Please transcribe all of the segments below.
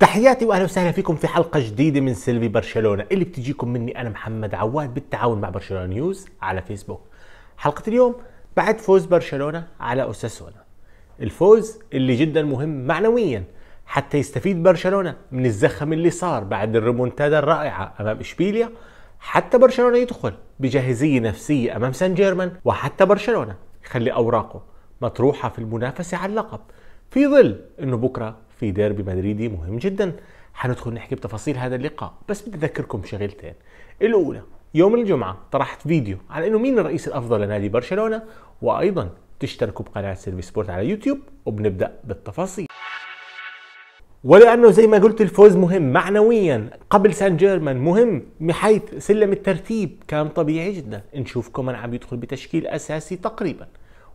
تحياتي واهلا وسهلا فيكم في حلقه جديده من سلفي برشلونه اللي بتجيكم مني انا محمد عواد بالتعاون مع برشلونه نيوز على فيسبوك. حلقه اليوم بعد فوز برشلونه على اساسونا. الفوز اللي جدا مهم معنويا حتى يستفيد برشلونه من الزخم اللي صار بعد الريمونتادا الرائعه امام اشبيليا حتى برشلونه يدخل بجاهزيه نفسيه امام سان جيرمان وحتى برشلونه يخلي اوراقه مطروحه في المنافسه على اللقب في ظل انه بكره في ديربي مدريدي مهم جدا حندخل نحكي بتفاصيل هذا اللقاء بس بدي اذكركم بشغلتين الاولى يوم الجمعة طرحت فيديو على انه مين الرئيس الافضل لنادي برشلونة وايضا تشتركوا بقناة سيرفي سبورت على يوتيوب وبنبدأ بالتفاصيل ولانه زي ما قلت الفوز مهم معنويا قبل سان جيرمان مهم بحيث سلم الترتيب كان طبيعي جدا نشوف كومان عم يدخل بتشكيل اساسي تقريبا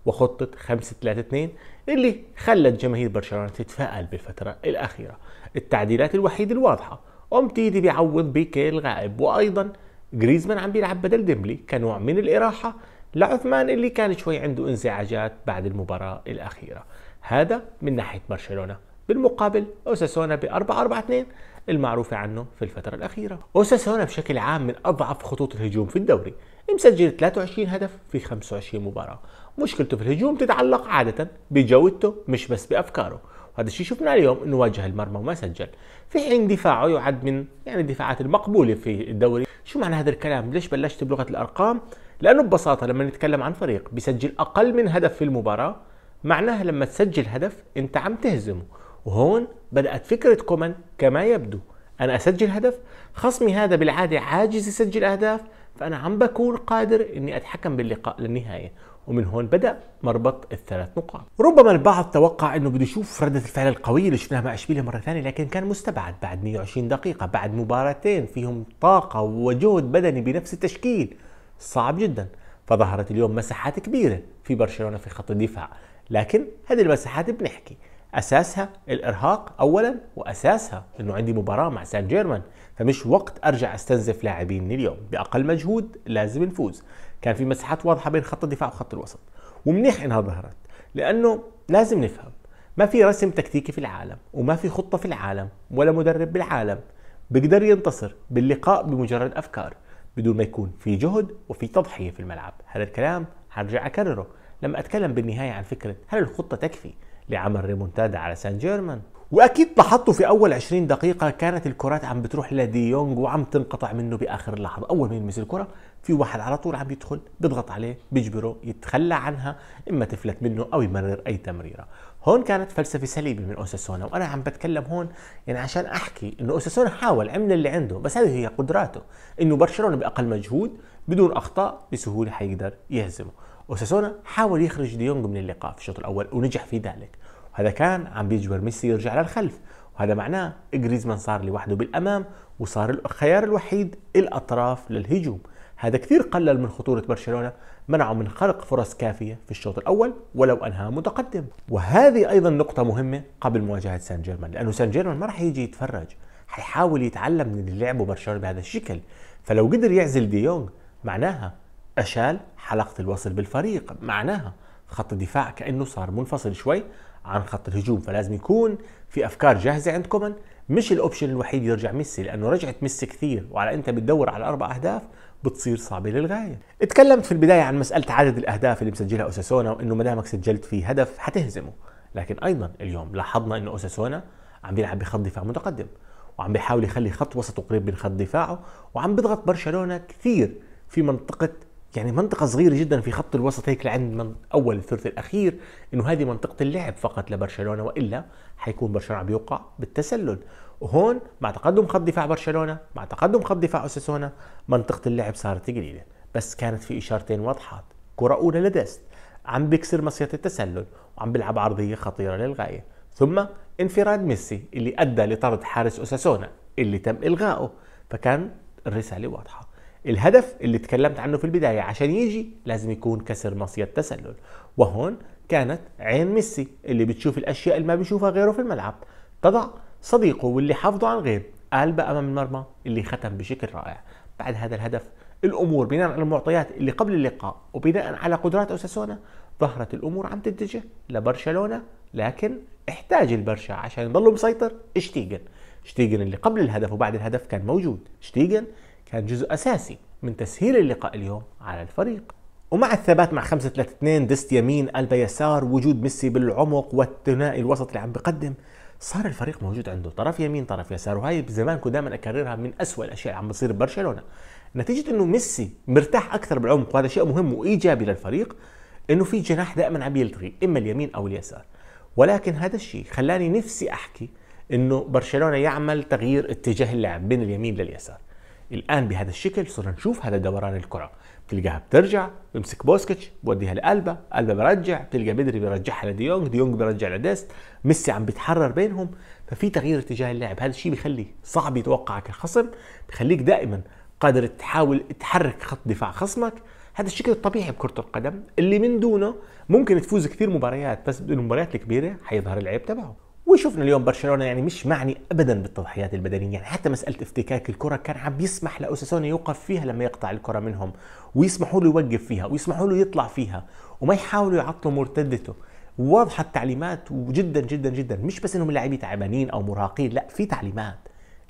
وخطة 5 3 2 اللي خلت جماهير برشلونة تتفائل بالفترة الأخيرة التعديلات الوحيدة الواضحة أومتيدي بيعوض بيكي الغائب وأيضا جريزمان عم بيلعب بدل ديمبلي كنوع من الإراحة لعثمان اللي كان شوي عنده انزعاجات بعد المباراة الأخيرة هذا من ناحية برشلونة بالمقابل أوساسونا ب 4 4 2 المعروفة عنه في الفترة الأخيرة أوساسونا بشكل عام من أضعف خطوط الهجوم في الدوري مسجل 23 هدف في 25 مباراة مشكلته في الهجوم تتعلق عادة بجودته مش بس بأفكاره وهذا الشيء شفناه اليوم انه واجه المرمى وما سجل في حين دفاعه يعد من يعني الدفاعات المقبولة في الدوري شو معنى هذا الكلام ليش بلشت بلغة الأرقام لأنه ببساطة لما نتكلم عن فريق بيسجل أقل من هدف في المباراة معناها لما تسجل هدف انت عم تهزمه وهون بدأت فكرة كومان كما يبدو أنا أسجل هدف خصمي هذا بالعادة عاجز يسجل أهداف فأنا عم بكون قادر إني أتحكم باللقاء للنهاية ومن هون بدأ مربط الثلاث نقاط ربما البعض توقع أنه بده يشوف ردة الفعل القوية اللي شفناها مع إشبيلية مرة ثانية لكن كان مستبعد بعد 120 دقيقة بعد مباراتين فيهم طاقة وجهد بدني بنفس التشكيل صعب جدا فظهرت اليوم مساحات كبيرة في برشلونة في خط الدفاع لكن هذه المساحات بنحكي اساسها الارهاق اولا واساسها انه عندي مباراه مع سان جيرمان فمش وقت ارجع استنزف لاعبين اليوم باقل مجهود لازم نفوز كان في مساحات واضحه بين خط الدفاع وخط الوسط ومنيح انها ظهرت لانه لازم نفهم ما في رسم تكتيكي في العالم وما في خطه في العالم ولا مدرب بالعالم بيقدر ينتصر باللقاء بمجرد افكار بدون ما يكون في جهد وفي تضحيه في الملعب هذا الكلام هرجع اكرره لما اتكلم بالنهايه عن فكره هل الخطه تكفي لعمل ريمونتادا على سان جيرمان واكيد لاحظتوا في اول 20 دقيقه كانت الكرات عم بتروح لديونج وعم تنقطع منه باخر لحظه اول ما يلمس الكره في واحد على طول عم يدخل بيضغط عليه بيجبره يتخلى عنها اما تفلت منه او يمرر اي تمريره هون كانت فلسفه سليمه من اوساسونا وانا عم بتكلم هون يعني عشان احكي انه اوساسونا حاول عمل اللي عنده بس هذه هي قدراته انه برشلونه باقل مجهود بدون اخطاء بسهوله حيقدر يهزمه اوساسونا حاول يخرج ديونج من اللقاء في الشوط الاول ونجح في ذلك وهذا كان عم بيجبر ميسي يرجع للخلف وهذا معناه جريزمان صار لوحده بالامام وصار الخيار الوحيد الاطراف للهجوم هذا كثير قلل من خطورة برشلونة منعه من خلق فرص كافية في الشوط الأول ولو أنها متقدم وهذه أيضا نقطة مهمة قبل مواجهة سان جيرمان لأنه سان جيرمان ما راح يجي يتفرج حيحاول يتعلم من اللي لعبه برشلونة بهذا الشكل فلو قدر يعزل ديونغ دي معناها أشال حلقة الوصل بالفريق معناها خط الدفاع كأنه صار منفصل شوي عن خط الهجوم فلازم يكون في أفكار جاهزة عند كومان مش الأوبشن الوحيد يرجع ميسي لأنه رجعت ميسي كثير وعلى أنت بتدور على أربع أهداف بتصير صعبة للغاية اتكلمت في البداية عن مسألة عدد الأهداف اللي مسجلها أوساسونا وأنه مدامك سجلت فيه هدف حتهزمه لكن أيضا اليوم لاحظنا أنه أوساسونا عم بيلعب بخط دفاع متقدم وعم بيحاول يخلي خط وسطه قريب من خط دفاعه وعم بيضغط برشلونة كثير في منطقة يعني منطقة صغيرة جدا في خط الوسط هيك لعند من أول الثلث الأخير إنه هذه منطقة اللعب فقط لبرشلونة وإلا حيكون برشلونة بيوقع بالتسلل وهون مع تقدم خط دفاع برشلونة مع تقدم خط دفاع أساسونا منطقة اللعب صارت قليلة بس كانت في إشارتين واضحات كرة أولى لدست عم بيكسر مصيدة التسلل وعم بيلعب عرضية خطيرة للغاية ثم انفراد ميسي اللي أدى لطرد حارس أساسونا اللي تم إلغائه فكان الرسالة واضحة الهدف اللي تكلمت عنه في البداية عشان يجي لازم يكون كسر مصيد التسلل وهون كانت عين ميسي اللي بتشوف الأشياء اللي ما بيشوفها غيره في الملعب تضع صديقه واللي حافظه عن غيب قلبه أمام المرمى اللي ختم بشكل رائع بعد هذا الهدف الأمور بناء على المعطيات اللي قبل اللقاء وبناء على قدرات أوساسونا ظهرت الأمور عم تتجه لبرشلونة لكن احتاج البرشا عشان يضلوا مسيطر شتيجن شتيجن اللي قبل الهدف وبعد الهدف كان موجود شتيجن كان جزء أساسي من تسهيل اللقاء اليوم على الفريق ومع الثبات مع 5 3 2 دست يمين قلبه يسار وجود ميسي بالعمق والثنائي الوسط اللي عم بقدم صار الفريق موجود عنده طرف يمين طرف يسار وهي بزمان كنت دائما اكررها من اسوء الاشياء اللي عم بتصير ببرشلونه نتيجه انه ميسي مرتاح اكثر بالعمق وهذا شيء مهم وايجابي للفريق انه في جناح دائما عم يلتغي اما اليمين او اليسار ولكن هذا الشيء خلاني نفسي احكي انه برشلونه يعمل تغيير اتجاه اللعب بين اليمين لليسار الان بهذا الشكل صرنا نشوف هذا دوران الكره بتلقاها بترجع بمسك بوسكتش بوديها لقلبه قلبه برجع بتلقى بدري بيرجعها لديونغ ديونغ بيرجع لديست ميسي عم بيتحرر بينهم ففي تغيير اتجاه اللعب هذا الشيء بيخلي صعب يتوقعك الخصم بخليك دائما قادر تحاول تحرك خط دفاع خصمك هذا الشكل الطبيعي بكرة القدم اللي من دونه ممكن تفوز كثير مباريات بس بالمباريات الكبيرة حيظهر العيب تبعه وشفنا اليوم برشلونه يعني مش معني ابدا بالتضحيات البدنيه يعني حتى مساله افتكاك الكره كان عم بيسمح لأوساسونا يوقف فيها لما يقطع الكره منهم ويسمحوا له يوقف فيها ويسمحوا له يطلع فيها وما يحاولوا يعطلوا مرتدته واضحه التعليمات وجدا جدا جدا مش بس انهم اللاعبين تعبانين او مراهقين لا في تعليمات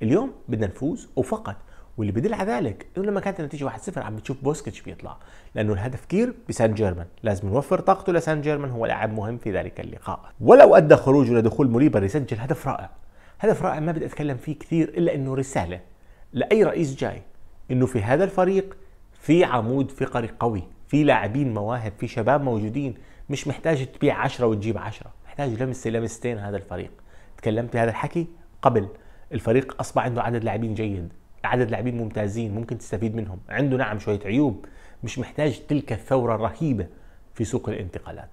اليوم بدنا نفوز وفقط واللي بيدل على ذلك انه لما كانت النتيجه 1-0 عم بتشوف بوسكيتش بيطلع لانه الهدف كير بسان جيرمان لازم نوفر طاقته لسان جيرمان هو لاعب مهم في ذلك اللقاء ولو ادى خروجه لدخول موليبر يسجل هدف رائع هدف رائع ما بدي اتكلم فيه كثير الا انه رساله لاي رئيس جاي انه في هذا الفريق في عمود فقري قوي في لاعبين مواهب في شباب موجودين مش محتاج تبيع 10 وتجيب 10 محتاج لمسه لمستين هذا الفريق تكلمت بهذا الحكي قبل الفريق اصبح عنده عدد لاعبين جيد عدد لاعبين ممتازين ممكن تستفيد منهم عنده نعم شويه عيوب مش محتاج تلك الثوره الرهيبه في سوق الانتقالات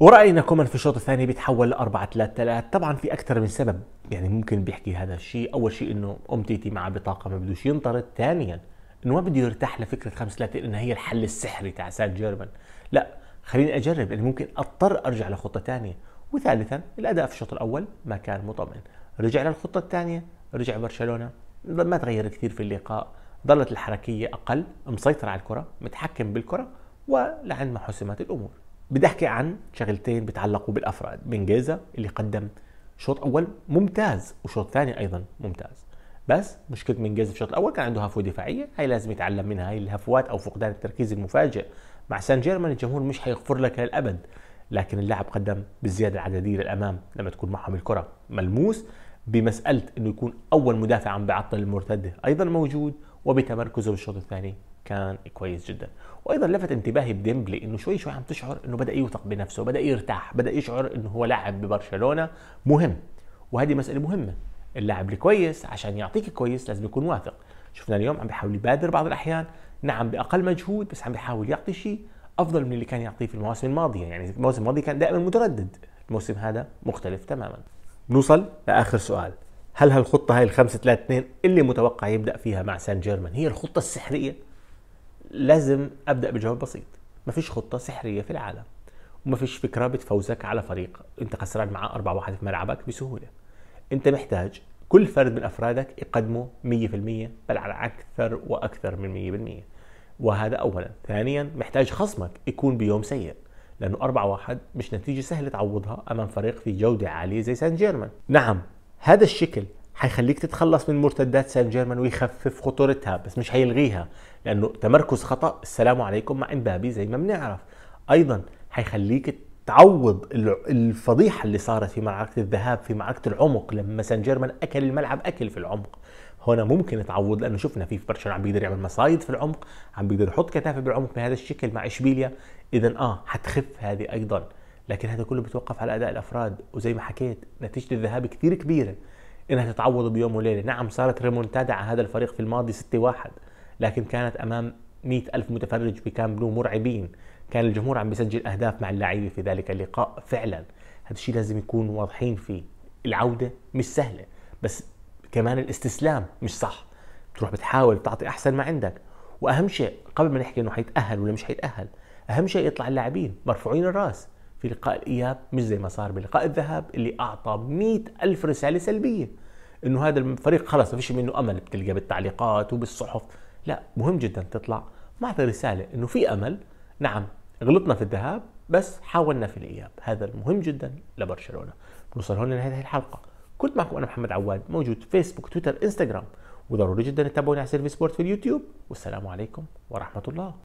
وراينا كومان في الشوط الثاني بيتحول ل 4 3 3 طبعا في اكثر من سبب يعني ممكن بيحكي هذا الشيء اول شيء انه ام تيتي مع بطاقه ما بدوش ينطرد ثانيا انه ما بده يرتاح لفكره 5 3 انها هي الحل السحري تاع سان جيرمان لا خليني اجرب اني ممكن اضطر ارجع لخطه ثانيه وثالثا الاداء في الشوط الاول ما كان مطمئن رجع للخطه الثانيه رجع برشلونه ما تغير كثير في اللقاء ظلت الحركية أقل مسيطر على الكرة متحكم بالكرة ولعند ما حسمت الأمور بدي أحكي عن شغلتين بتعلقوا بالأفراد بن جيزا اللي قدم شوط أول ممتاز وشوط ثاني أيضا ممتاز بس مشكلة من جيزا في الشوط الأول كان عنده هفوة دفاعية هاي لازم يتعلم منها هاي الهفوات أو فقدان التركيز المفاجئ مع سان جيرمان الجمهور مش حيغفر لك للأبد لكن اللاعب قدم بالزيادة العددية للأمام لما تكون معهم الكرة ملموس بمسألة أنه يكون أول مدافع عم بيعطل المرتدة أيضا موجود وبتمركزه بالشوط الثاني كان كويس جدا وايضا لفت انتباهي بديمبلي انه شوي شوي عم تشعر انه بدا يوثق بنفسه بدا يرتاح بدا يشعر انه هو لاعب ببرشلونه مهم وهذه مساله مهمه اللاعب الكويس عشان يعطيك كويس لازم يكون واثق شفنا اليوم عم بيحاول يبادر بعض الاحيان نعم باقل مجهود بس عم بيحاول يعطي شيء افضل من اللي كان يعطيه في المواسم الماضيه يعني الموسم الماضي كان دائما متردد الموسم هذا مختلف تماما نوصل لاخر سؤال هل هالخطة هاي الخمسة ثلاثة اثنين اللي متوقع يبدأ فيها مع سان جيرمان هي الخطة السحرية؟ لازم أبدأ بجواب بسيط ما فيش خطة سحرية في العالم وما فيش فكرة بتفوزك على فريق أنت خسران معاه 4 واحد في ملعبك بسهولة أنت محتاج كل فرد من أفرادك يقدموا 100% بل على أكثر وأكثر من 100% وهذا أولا ثانيا محتاج خصمك يكون بيوم سيء لانه 4 1 مش نتيجه سهله تعوضها امام فريق في جوده عاليه زي سان جيرمان نعم هذا الشكل حيخليك تتخلص من مرتدات سان جيرمان ويخفف خطورتها بس مش حيلغيها لانه تمركز خطا السلام عليكم مع امبابي زي ما بنعرف ايضا حيخليك تعوض الفضيحه اللي صارت في معركه الذهاب في معركه العمق لما سان جيرمان اكل الملعب اكل في العمق هنا ممكن تعوض لانه شفنا في برشلونه عم بيقدر يعمل مصايد في العمق عم بيقدر يحط كثافه بالعمق بهذا الشكل مع اشبيليا اذا اه حتخف هذه ايضا لكن هذا كله بتوقف على اداء الافراد وزي ما حكيت نتيجه الذهاب كثير كبيره انها تتعوض بيوم وليله نعم صارت ريمونتادا على هذا الفريق في الماضي 6-1 لكن كانت امام مئة ألف متفرج بكاملو مرعبين كان الجمهور عم بيسجل أهداف مع اللعيبة في ذلك اللقاء فعلا هذا الشيء لازم يكون واضحين فيه العودة مش سهلة بس كمان الاستسلام مش صح بتروح بتحاول تعطي أحسن ما عندك وأهم شيء قبل ما نحكي إنه حيتأهل ولا مش حيتأهل أهم شيء يطلع اللاعبين مرفوعين الراس في لقاء الإياب مش زي ما صار بلقاء الذهاب اللي أعطى مئة ألف رسالة سلبية إنه هذا الفريق خلص ما فيش منه أمل بتلقى بالتعليقات وبالصحف لا مهم جدا تطلع معطي رسالة انه في امل نعم غلطنا في الذهاب بس حاولنا في الاياب هذا المهم جدا لبرشلونة نوصل هون لنهاية هذه الحلقة كنت معكم انا محمد عواد موجود فيسبوك تويتر انستغرام وضروري جدا تتابعونا على سيرفي سبورت في اليوتيوب والسلام عليكم ورحمة الله